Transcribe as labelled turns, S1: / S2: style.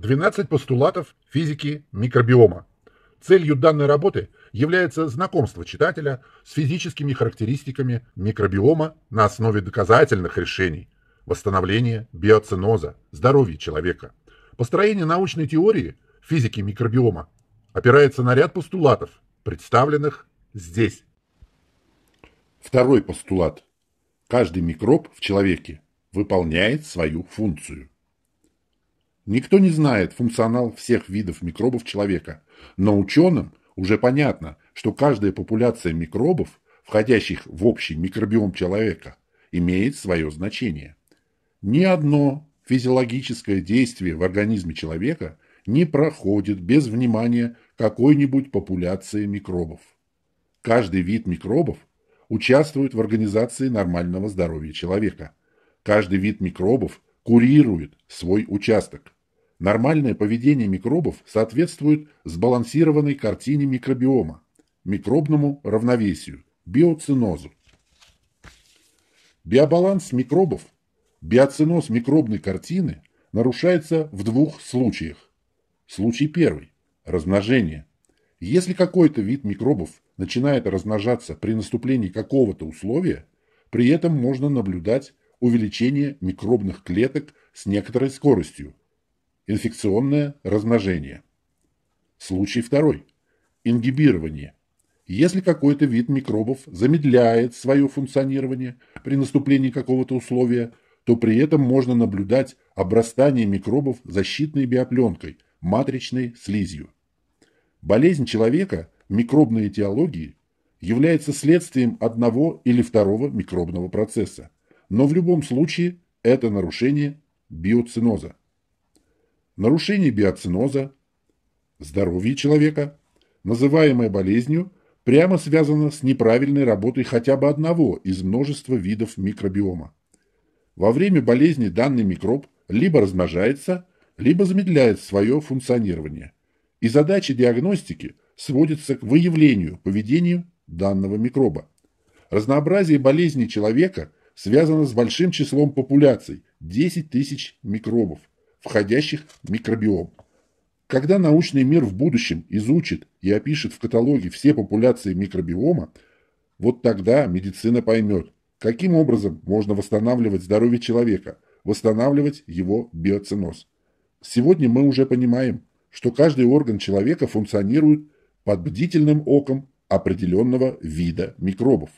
S1: 12 постулатов физики микробиома. Целью данной работы является знакомство читателя с физическими характеристиками микробиома на основе доказательных решений, восстановления биоциноза, здоровья человека. Построение научной теории физики микробиома опирается на ряд постулатов, представленных здесь. Второй постулат. Каждый микроб в человеке выполняет свою функцию. Никто не знает функционал всех видов микробов человека, но ученым уже понятно, что каждая популяция микробов, входящих в общий микробиом человека, имеет свое значение. Ни одно физиологическое действие в организме человека не проходит без внимания какой-нибудь популяции микробов. Каждый вид микробов участвует в организации нормального здоровья человека. Каждый вид микробов – курирует свой участок. Нормальное поведение микробов соответствует сбалансированной картине микробиома, микробному равновесию, биоцинозу. Биобаланс микробов, биоциноз микробной картины нарушается в двух случаях. Случай первый – размножение. Если какой-то вид микробов начинает размножаться при наступлении какого-то условия, при этом можно наблюдать увеличение микробных клеток с некоторой скоростью. Инфекционное размножение. Случай второй. Ингибирование. Если какой-то вид микробов замедляет свое функционирование при наступлении какого-то условия, то при этом можно наблюдать обрастание микробов защитной биопленкой, матричной слизью. Болезнь человека микробной этиологии является следствием одного или второго микробного процесса но в любом случае это нарушение биоциноза. Нарушение биоциноза, здоровья человека, называемое болезнью, прямо связано с неправильной работой хотя бы одного из множества видов микробиома. Во время болезни данный микроб либо размножается, либо замедляет свое функционирование. И задача диагностики сводится к выявлению поведению данного микроба. Разнообразие болезней человека – связано с большим числом популяций – 10 тысяч микробов, входящих в микробиом. Когда научный мир в будущем изучит и опишет в каталоге все популяции микробиома, вот тогда медицина поймет, каким образом можно восстанавливать здоровье человека, восстанавливать его биоценоз. Сегодня мы уже понимаем, что каждый орган человека функционирует под бдительным оком определенного вида микробов.